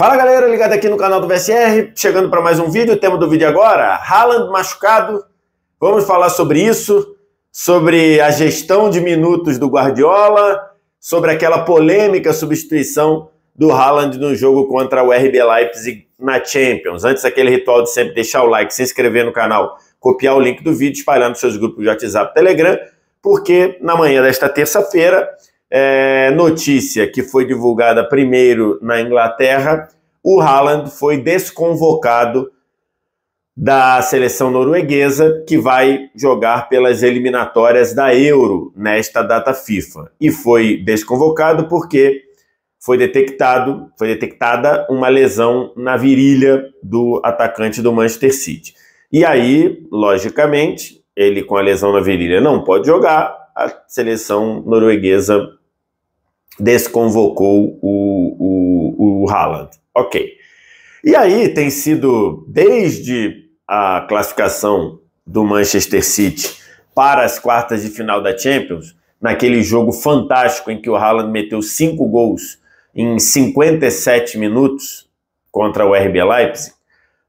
Fala galera, ligado aqui no canal do VSR, chegando para mais um vídeo. O tema do vídeo agora, Haaland machucado. Vamos falar sobre isso, sobre a gestão de minutos do Guardiola, sobre aquela polêmica substituição do Haaland no jogo contra o RB Leipzig na Champions. Antes aquele ritual de sempre deixar o like, se inscrever no canal, copiar o link do vídeo, espalhando seus grupos de WhatsApp, Telegram, porque na manhã desta terça-feira é, notícia que foi divulgada primeiro na Inglaterra, o Haaland foi desconvocado da seleção norueguesa que vai jogar pelas eliminatórias da Euro nesta data FIFA. E foi desconvocado porque foi detectado, foi detectada uma lesão na virilha do atacante do Manchester City. E aí, logicamente, ele com a lesão na virilha não pode jogar, a seleção norueguesa desconvocou o, o, o Haaland. Ok. E aí tem sido, desde a classificação do Manchester City para as quartas de final da Champions, naquele jogo fantástico em que o Haaland meteu cinco gols em 57 minutos contra o RB Leipzig,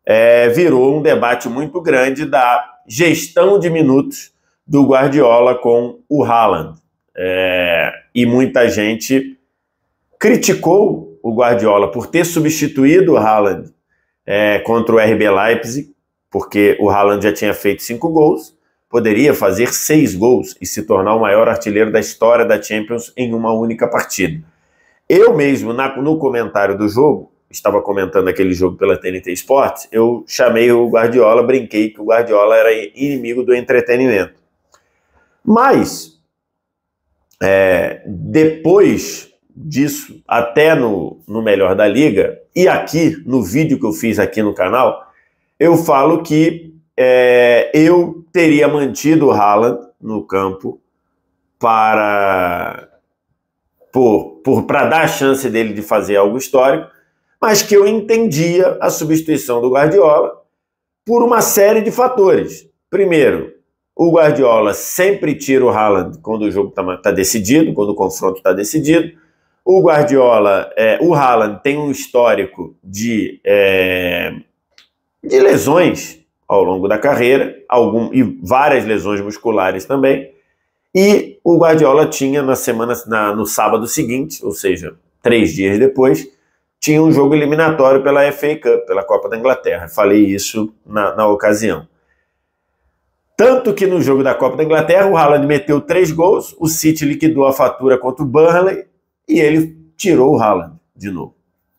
é, virou um debate muito grande da gestão de minutos do Guardiola com o Haaland. É, e muita gente criticou o Guardiola por ter substituído o Haaland é, contra o RB Leipzig, porque o Haaland já tinha feito cinco gols, poderia fazer seis gols e se tornar o maior artilheiro da história da Champions em uma única partida. Eu mesmo, na, no comentário do jogo, estava comentando aquele jogo pela TNT Sports, eu chamei o Guardiola, brinquei que o Guardiola era inimigo do entretenimento. Mas é, depois disso, até no, no Melhor da Liga, e aqui no vídeo que eu fiz aqui no canal, eu falo que é, eu teria mantido o Haaland no campo para por, por para dar a chance dele de fazer algo histórico, mas que eu entendia a substituição do Guardiola por uma série de fatores. Primeiro, o Guardiola sempre tira o Haaland quando o jogo está tá decidido, quando o confronto está decidido. O Guardiola, é, o Haaland tem um histórico de, é, de lesões ao longo da carreira, algum, e várias lesões musculares também. E o Guardiola tinha na semana, na, no sábado seguinte, ou seja, três dias depois, tinha um jogo eliminatório pela FA Cup, pela Copa da Inglaterra. Falei isso na, na ocasião. Tanto que no jogo da Copa da Inglaterra, o Haaland meteu três gols, o City liquidou a fatura contra o Burnley e ele tirou o Haaland de novo.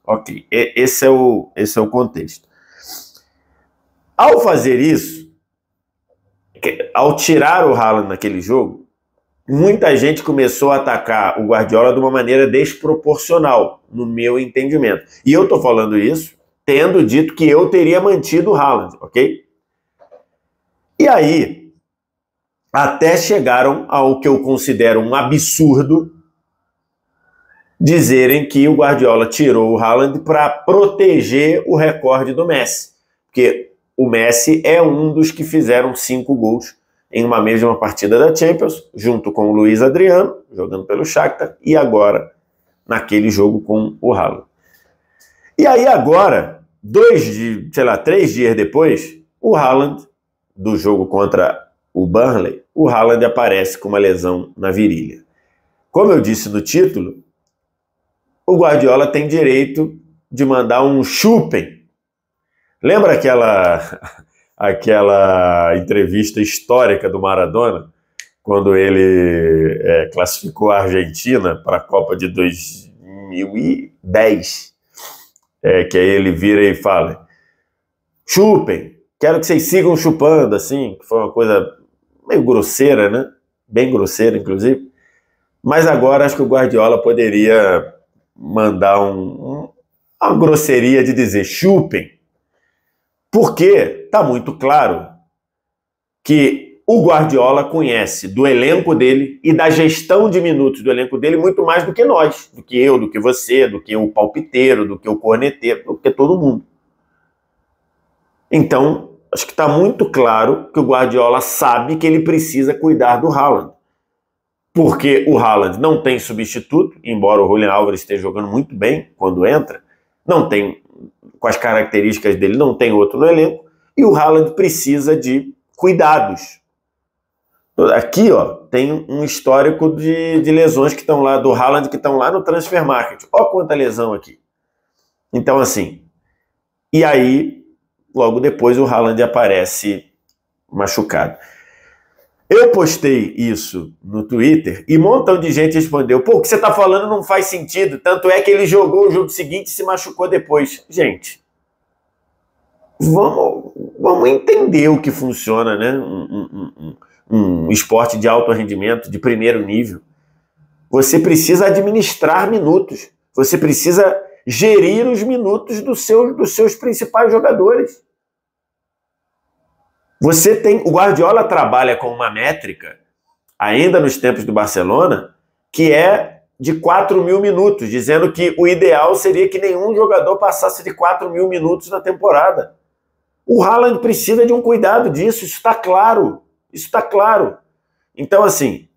Ok, esse é o, esse é o contexto. Ao fazer isso, ao tirar o Haaland naquele jogo, muita gente começou a atacar o Guardiola de uma maneira desproporcional, no meu entendimento. E eu estou falando isso tendo dito que eu teria mantido o Haaland, ok? E aí, até chegaram ao que eu considero um absurdo dizerem que o Guardiola tirou o Haaland para proteger o recorde do Messi, porque o Messi é um dos que fizeram cinco gols em uma mesma partida da Champions, junto com o Luiz Adriano, jogando pelo Shakhtar, e agora naquele jogo com o Haaland. E aí agora, dois, sei lá, três dias depois, o Haaland do jogo contra o Burnley, o Haaland aparece com uma lesão na virilha. Como eu disse no título, o Guardiola tem direito de mandar um chupem. Lembra aquela aquela entrevista histórica do Maradona quando ele é, classificou a Argentina para a Copa de 2010, é, que aí ele vira e fala: chupem, Quero que vocês sigam chupando, assim, que foi uma coisa meio grosseira, né? Bem grosseira, inclusive. Mas agora acho que o Guardiola poderia mandar um, um, uma grosseria de dizer chupem, porque tá muito claro que o Guardiola conhece do elenco dele e da gestão de minutos do elenco dele muito mais do que nós, do que eu, do que você, do que o palpiteiro, do que o corneteiro, do que todo mundo. Então, Acho que está muito claro que o Guardiola sabe que ele precisa cuidar do Haaland. Porque o Haaland não tem substituto, embora o Julian Álvares esteja jogando muito bem quando entra, não tem, com as características dele, não tem outro no elenco, e o Haaland precisa de cuidados. Aqui ó, tem um histórico de, de lesões que estão lá, do Haaland, que estão lá no Transfer Market. Olha quanta lesão aqui. Então assim, e aí Logo depois o Haaland aparece machucado. Eu postei isso no Twitter e um montão de gente respondeu: pô, o que você está falando não faz sentido. Tanto é que ele jogou o jogo seguinte e se machucou depois. Gente, vamos, vamos entender o que funciona, né? Um, um, um, um esporte de alto rendimento, de primeiro nível. Você precisa administrar minutos. Você precisa gerir os minutos do seu, dos seus principais jogadores. Você tem. O Guardiola trabalha com uma métrica, ainda nos tempos do Barcelona, que é de 4 mil minutos, dizendo que o ideal seria que nenhum jogador passasse de 4 mil minutos na temporada. O Haaland precisa de um cuidado disso, isso está claro. Isso está claro. Então, assim,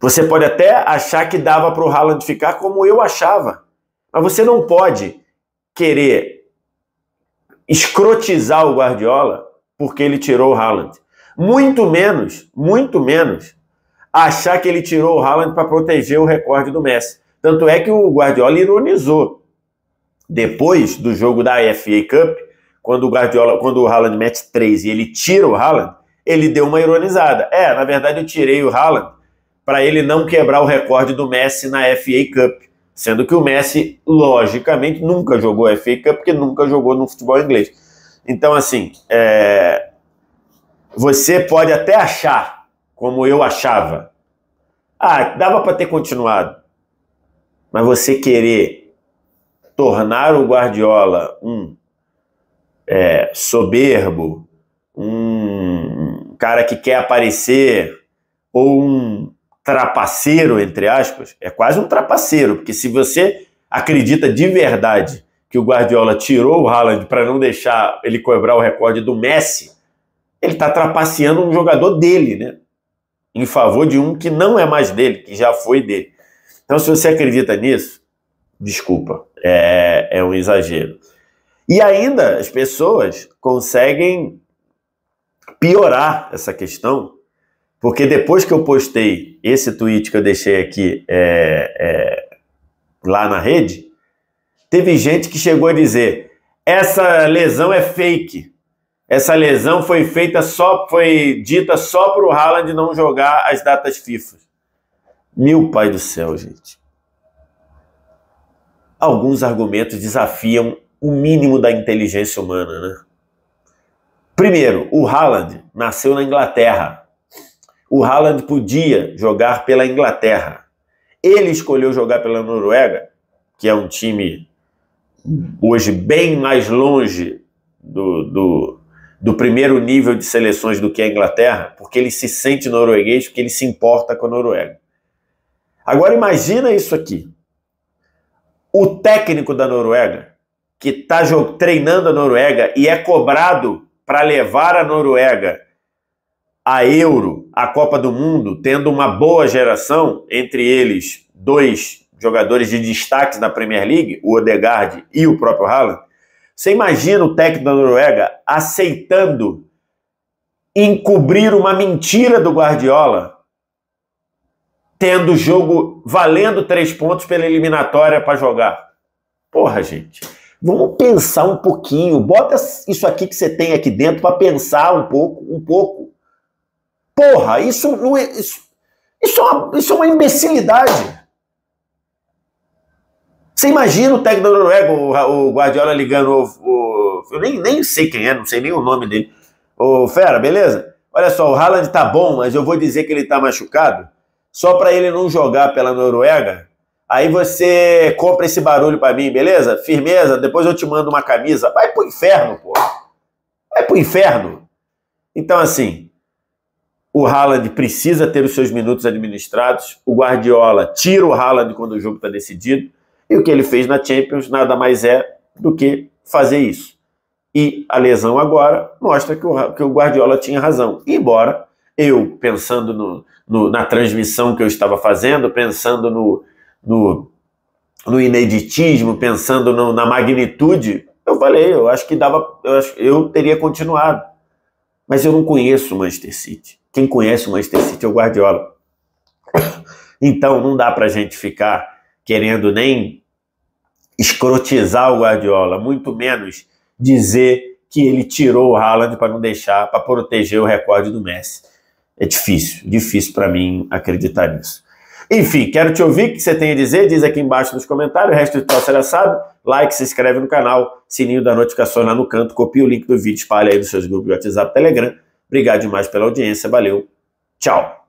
você pode até achar que dava para o Haaland ficar como eu achava. Mas você não pode querer escrotizar o Guardiola porque ele tirou o Haaland. Muito menos, muito menos, achar que ele tirou o Haaland para proteger o recorde do Messi. Tanto é que o Guardiola ironizou. Depois do jogo da FA Cup, quando o Guardiola, quando o Haaland mete 3 e ele tira o Haaland, ele deu uma ironizada. É, na verdade eu tirei o Haaland para ele não quebrar o recorde do Messi na FA Cup. Sendo que o Messi, logicamente, nunca jogou FA Cup porque nunca jogou no futebol inglês. Então, assim, é... você pode até achar, como eu achava, ah, dava para ter continuado. Mas você querer tornar o Guardiola um é, soberbo, um cara que quer aparecer, ou um trapaceiro, entre aspas, é quase um trapaceiro, porque se você acredita de verdade que o Guardiola tirou o Haaland para não deixar ele quebrar o recorde do Messi, ele está trapaceando um jogador dele, né? Em favor de um que não é mais dele, que já foi dele. Então, se você acredita nisso, desculpa, é, é um exagero. E ainda as pessoas conseguem piorar essa questão porque depois que eu postei esse tweet que eu deixei aqui é, é, lá na rede, teve gente que chegou a dizer: essa lesão é fake. Essa lesão foi feita só, foi dita só para o Haaland não jogar as datas FIFA. Meu pai do céu, gente. Alguns argumentos desafiam o mínimo da inteligência humana, né? Primeiro, o Haaland nasceu na Inglaterra, o Haaland podia jogar pela Inglaterra. Ele escolheu jogar pela Noruega, que é um time hoje bem mais longe do, do, do, primeiro nível de seleções do que a Inglaterra, porque ele se sente norueguês, porque ele se importa com a Noruega. Agora imagina isso aqui. O técnico da Noruega, que está treinando a Noruega e é cobrado para levar a Noruega a Euro, a Copa do Mundo, tendo uma boa geração, entre eles dois jogadores de destaque da Premier League, o Odegaard e o próprio Haaland, você imagina o técnico da Noruega aceitando encobrir uma mentira do Guardiola, tendo o jogo valendo três pontos pela eliminatória para jogar? Porra, gente. Vamos pensar um pouquinho. Bota isso aqui que você tem aqui dentro para pensar um pouco, um pouco Porra, isso não é. Isso, isso, é, uma, isso é uma imbecilidade. Você imagina o técnico da Noruega, o, o Guardiola ligando o, o. eu nem, nem sei quem é, não sei nem o nome dele. Ô, Fera, beleza? Olha só, o Haaland tá bom, mas eu vou dizer que ele tá machucado só para ele não jogar pela Noruega. Aí você compra esse barulho para mim, beleza? Firmeza, depois eu te mando uma camisa. Vai pro inferno, pô. Vai pro inferno. Então, assim, o Haaland precisa ter os seus minutos administrados. O Guardiola tira o Haaland quando o jogo está decidido. E o que ele fez na Champions nada mais é do que fazer isso. E a lesão agora mostra que o, que o Guardiola tinha razão. Embora eu, pensando no, no, na transmissão que eu estava fazendo, pensando no, no, no ineditismo, pensando no, na magnitude, eu falei, eu acho que dava, eu, acho, eu teria continuado. Mas eu não conheço o Manchester City. Quem conhece o Manchester City é o Guardiola. Então não dá para a gente ficar querendo nem escrotizar o Guardiola, muito menos dizer que ele tirou o Haaland para não deixar, para proteger o recorde do Messi. É difícil, difícil para mim acreditar nisso. Enfim, quero te ouvir o que você tem a dizer, diz aqui embaixo nos comentários, o resto do tal será sábio like, se inscreve no canal, sininho da notificação lá no canto, copia o link do vídeo, espalha aí nos seus grupos de WhatsApp, Telegram. Obrigado demais pela audiência, valeu, tchau!